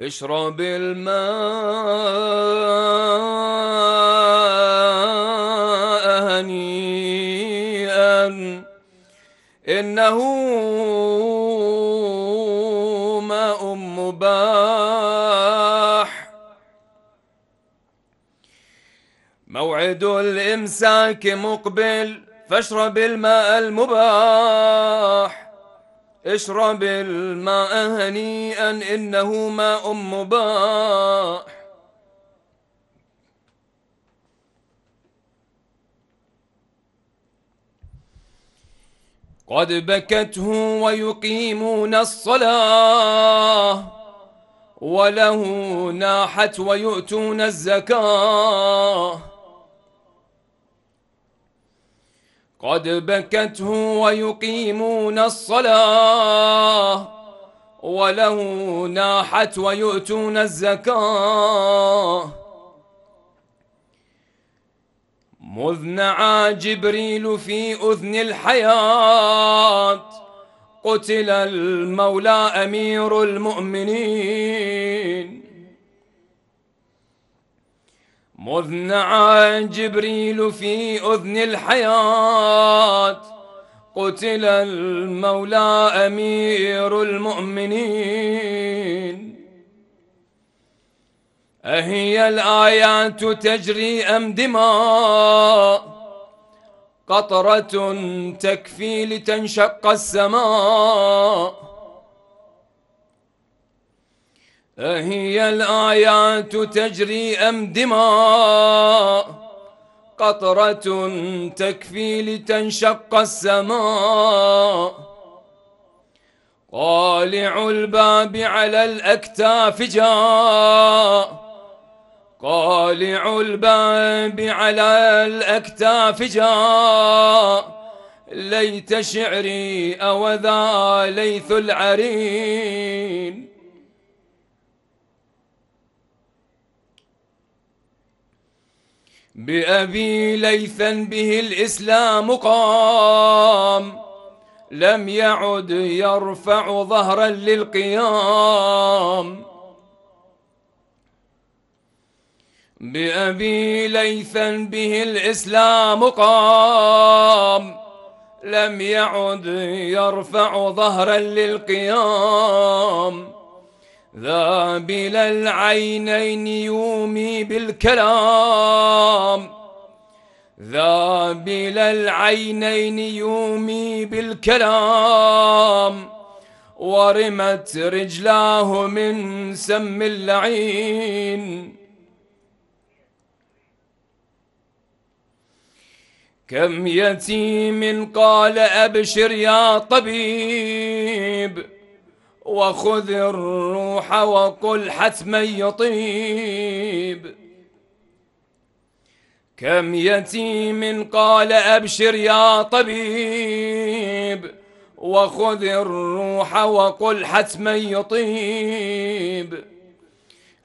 اشرب الماء هنيئا إنه ماء مباح موعد الإمساك مقبل فاشرب الماء المباح اشرب الماء هنيئا إنه ماء مباح قد بكته ويقيمون الصلاة وله ناحت ويؤتون الزكاه قد بكته ويقيمون الصلاة وله ناحت ويؤتون الزكاة مذ نعى جبريل في أذن الحياة قتل المولى أمير المؤمنين مذ نعى جبريل في أذن الحياة قتل المولى أمير المؤمنين أهي الآيات تجري أم دماء قطرة تكفي لتنشق السماء أهي الآيات تجري أم دماء قطرة تكفي لتنشق السماء قالع الباب على الأكتاف جاء قالع الباب على الأكتاف جاء ليت شعري أوذا ليث العرين بأبي ليثا به الإسلام قام لم يعد يرفع ظهرا للقيام بأبي ليثا به الإسلام قام لم يعد يرفع ظهرا للقيام ذا بلا العينين يومي بالكلام ذا بلا العينين يومي بالكلام ورمت رجلاه من سم اللعين كم يتيم قال أبشر يا طبيب وخذ الروح وقل حتما يطيب كم يتيم قال أبشر يا طبيب وخذ الروح وقل حتما يطيب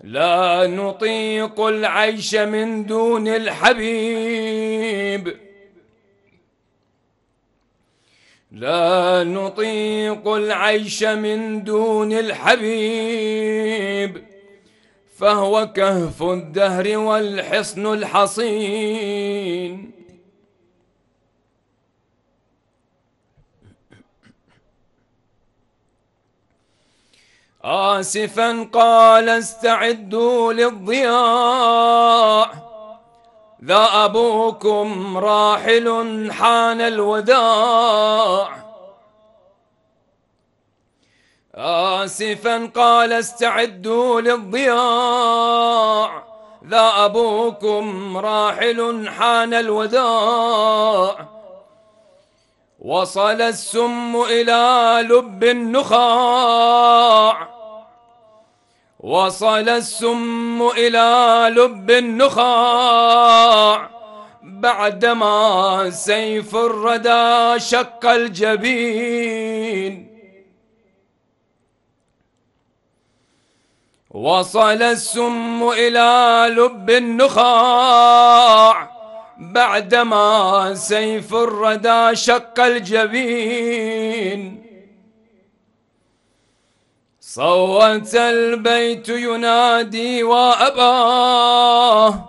لا نطيق العيش من دون الحبيب لا نطيق العيش من دون الحبيب فهو كهف الدهر والحصن الحصين آسفا قال استعدوا للضياع ذا أبوكم راحل حان الوداع آسفا قال استعدوا للضياع ذا أبوكم راحل حان الوداع وصل السم إلى لب النخاع وصل السم إلى لب النخاع بعدما سيف الردى شق الجبين وصل السم إلى لب النخاع بعدما سيف الردى شق الجبين صوت البيت ينادي وأباه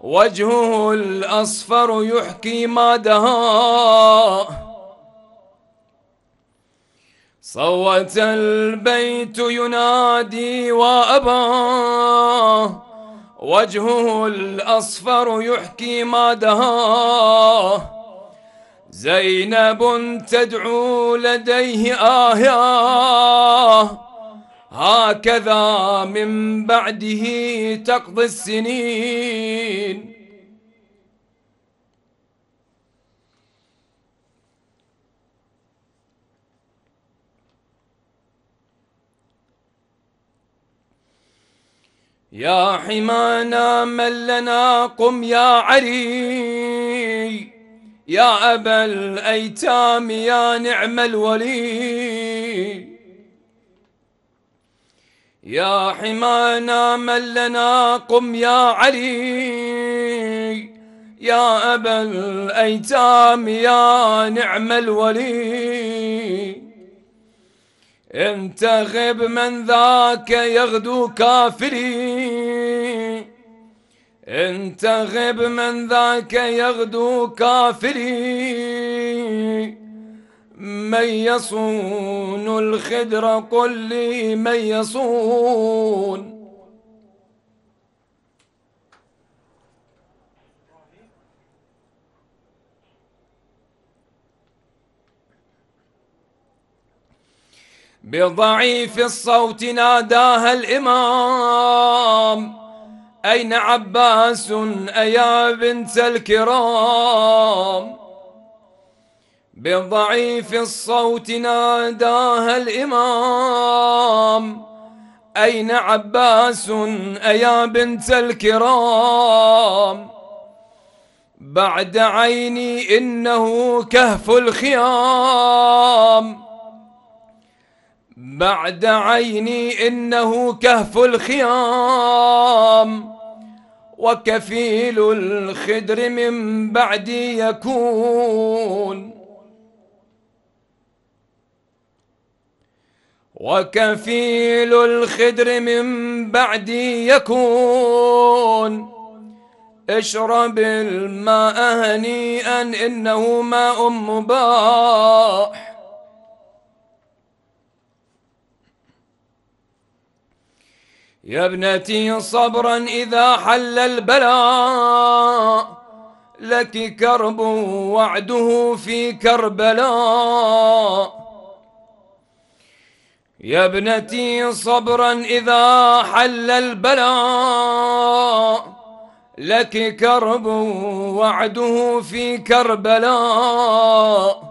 وجهه الأصفر يحكي ما دهاه صوت البيت ينادي وأباه وجهه الأصفر يحكي ما دهاه زينب تدعو لديه آه هكذا من بعده تقضي السنين يا حمانا من لنا قم يا عري يا أبا الأيتام يا نعم الولي يا حمانا من لنا قم يا علي يا أبا الأيتام يا نعم الولي انتخب من ذاك يغدو كافري انتخب من ذاك يغدو كافري من يصون الخدر قل لي من يصون بضعيف الصوت ناداها الإمام أين عباس أيا بنت الكرام بضعيف الصوت ناداها الإمام أين عباس أيا بنت الكرام بعد عيني إنه كهف الخيام بعد عيني إنه كهف الخيام وكفيل الخدر من بعدي يكون وكفيل الخدر من بعدي يكون اشرب الماء هنيئا إنه ماء مباح يا ابنتي صبرا إذا حل البلاء لك كرب وعده في كربلاء يا ابنتي صبرا إذا حل البلاء لك كرب وعده في كربلاء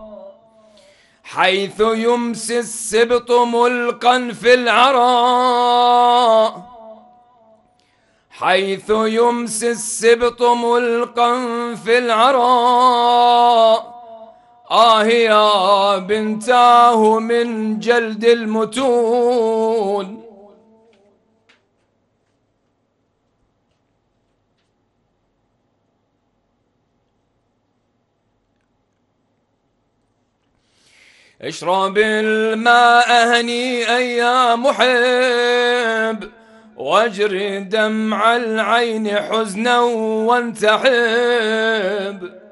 حيث يمسي السبط ملقا في العراء حيث يمسي السبط ملقا في العراء آه يا بنتاه من جلد المتون اشرب الماء هنيئا يا محب واجري دمع العين حزنا وانتحب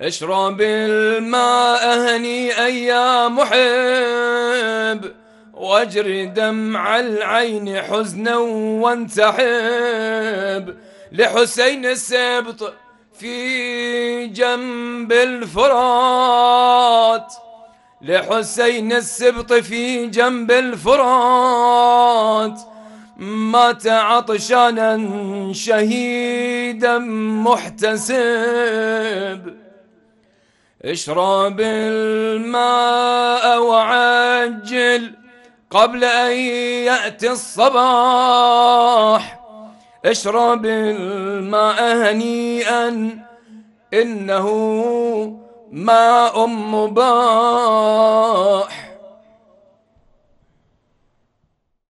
اشرب الماء هنيئا يا محب واجر دمع العين حزنا وانسحب لحسين السبط في جنب الفرات لحسين السبط في جنب الفرات مات عطشانا شهيدا محتسب اشرب الماء وعجل قبل أن يأتي الصباح اشرب الماء هنيئا إنه ماء مباح